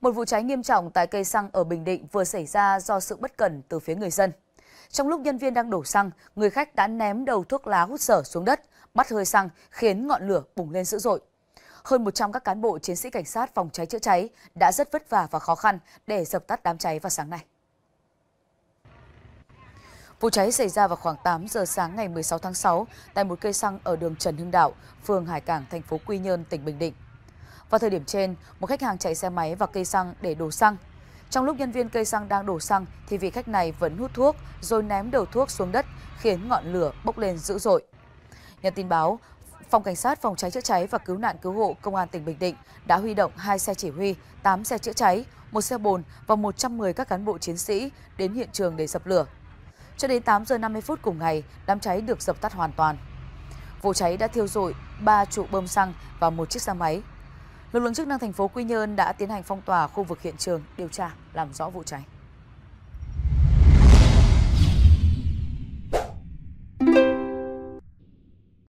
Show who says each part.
Speaker 1: Một vụ cháy nghiêm trọng tại cây xăng ở Bình Định vừa xảy ra do sự bất cẩn từ phía người dân. Trong lúc nhân viên đang đổ xăng, người khách đã ném đầu thuốc lá hút sở xuống đất, bắt hơi xăng khiến ngọn lửa bùng lên dữ dội. Hơn 100 các cán bộ chiến sĩ cảnh sát phòng cháy chữa cháy đã rất vất vả và khó khăn để dập tắt đám cháy vào sáng nay. Vụ cháy xảy ra vào khoảng 8 giờ sáng ngày 16 tháng 6 tại một cây xăng ở đường Trần Hưng Đạo, phường Hải Cảng, thành phố Quy Nhơn, tỉnh Bình Định. Vào thời điểm trên, một khách hàng chạy xe máy vào cây xăng để đổ xăng. Trong lúc nhân viên cây xăng đang đổ xăng thì vị khách này vẫn hút thuốc rồi ném đầu thuốc xuống đất khiến ngọn lửa bốc lên dữ dội. Nhận tin báo, Phòng Cảnh sát Phòng cháy chữa cháy và Cứu nạn Cứu hộ Công an tỉnh Bình Định đã huy động 2 xe chỉ huy, 8 xe chữa cháy, một xe bồn và 110 các cán bộ chiến sĩ đến hiện trường để dập lửa. Cho đến 8 giờ 50 phút cùng ngày, đám cháy được dập tắt hoàn toàn. Vụ cháy đã thiêu rụi 3 trụ bơm xăng và một chiếc xe máy Lực lượng chức năng thành phố Quy Nhơn đã tiến hành phong tỏa khu vực hiện trường điều tra làm rõ vụ cháy.